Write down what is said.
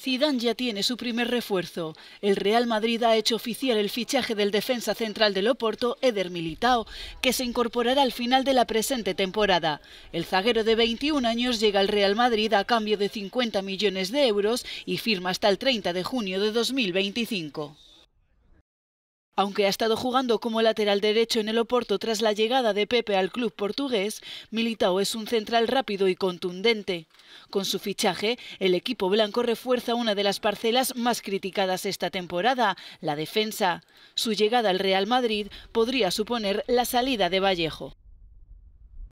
Zidane ya tiene su primer refuerzo. El Real Madrid ha hecho oficial el fichaje del defensa central del Oporto, Eder Militao, que se incorporará al final de la presente temporada. El zaguero de 21 años llega al Real Madrid a cambio de 50 millones de euros y firma hasta el 30 de junio de 2025. Aunque ha estado jugando como lateral derecho en el Oporto tras la llegada de Pepe al club portugués, Militao es un central rápido y contundente. Con su fichaje, el equipo blanco refuerza una de las parcelas más criticadas esta temporada, la defensa. Su llegada al Real Madrid podría suponer la salida de Vallejo.